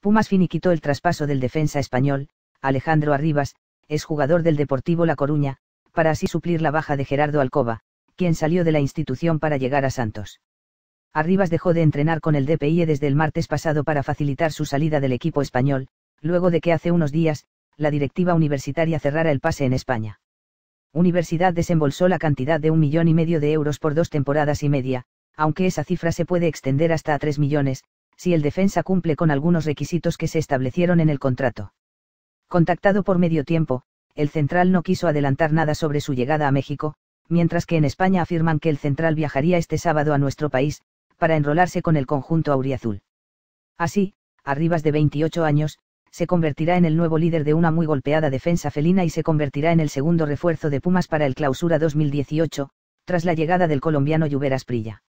Pumas finiquitó el traspaso del defensa español, Alejandro Arribas, es jugador del Deportivo La Coruña, para así suplir la baja de Gerardo Alcoba, quien salió de la institución para llegar a Santos. Arribas dejó de entrenar con el DPI desde el martes pasado para facilitar su salida del equipo español, luego de que hace unos días, la directiva universitaria cerrara el pase en España. Universidad desembolsó la cantidad de un millón y medio de euros por dos temporadas y media, aunque esa cifra se puede extender hasta a tres millones, si el defensa cumple con algunos requisitos que se establecieron en el contrato. Contactado por medio tiempo, el central no quiso adelantar nada sobre su llegada a México, mientras que en España afirman que el central viajaría este sábado a nuestro país, para enrolarse con el conjunto auriazul. Así, Arribas de 28 años, se convertirá en el nuevo líder de una muy golpeada defensa felina y se convertirá en el segundo refuerzo de Pumas para el Clausura 2018, tras la llegada del colombiano Lluveras Prilla.